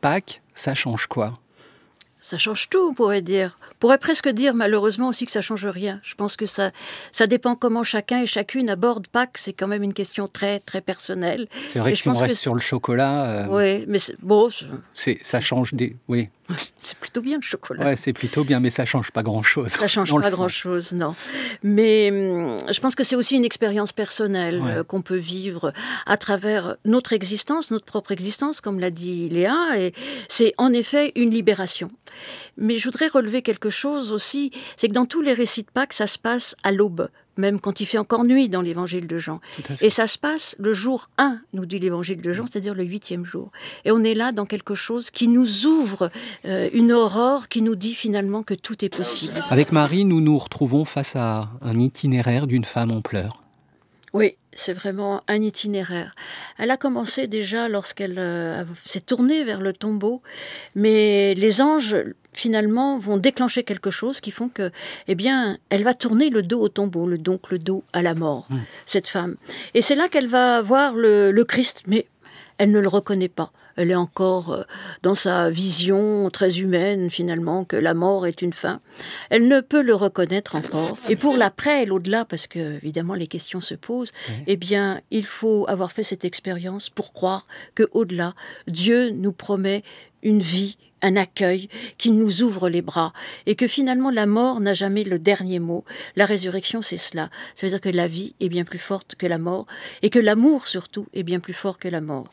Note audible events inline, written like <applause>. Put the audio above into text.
Pâques, ça change quoi ça change tout, on pourrait dire. On pourrait presque dire malheureusement aussi que ça change rien. Je pense que ça, ça dépend comment chacun et chacune aborde Pâques. C'est quand même une question très, très personnelle. C'est vrai et que je reste sur le chocolat. Euh, oui, mais bon. C'est, ça change des. Oui. <laughs> C'est plutôt bien le chocolat. Ouais, c'est plutôt bien, mais ça change pas grand-chose. Ça change pas grand-chose, non. Mais hum, je pense que c'est aussi une expérience personnelle euh, qu'on peut vivre à travers notre existence, notre propre existence, comme l'a dit Léa. Et c'est en effet une libération. Mais je voudrais relever quelque chose aussi, c'est que dans tous les récits de Pâques, ça se passe à l'aube, même quand il fait encore nuit dans l'évangile de Jean. Et ça se passe le jour 1, nous dit l'évangile de Jean, c'est-à-dire le huitième jour. Et on est là dans quelque chose qui nous ouvre euh, une aurore qui nous dit finalement que tout est possible. Avec Marie, nous nous retrouvons face à un itinéraire d'une femme en pleurs. Oui, c'est vraiment un itinéraire. Elle a commencé déjà lorsqu'elle euh, s'est tournée vers le tombeau, mais les anges finalement vont déclencher quelque chose qui font que, eh bien, elle va tourner le dos au tombeau, le, donc le dos à la mort, mmh. cette femme. Et c'est là qu'elle va voir le, le Christ, mais elle ne le reconnaît pas. Elle est encore euh, dans sa vision très humaine, finalement, que la mort est une fin. Elle ne peut le reconnaître encore. Et pour l'après elle l'au-delà, parce que, évidemment, les questions se posent, eh bien, il faut avoir fait cette expérience pour croire que, au-delà, Dieu nous promet une vie, un accueil qui nous ouvre les bras et que finalement la mort n'a jamais le dernier mot. La résurrection, c'est cela. Ça veut dire que la vie est bien plus forte que la mort et que l'amour surtout est bien plus fort que la mort.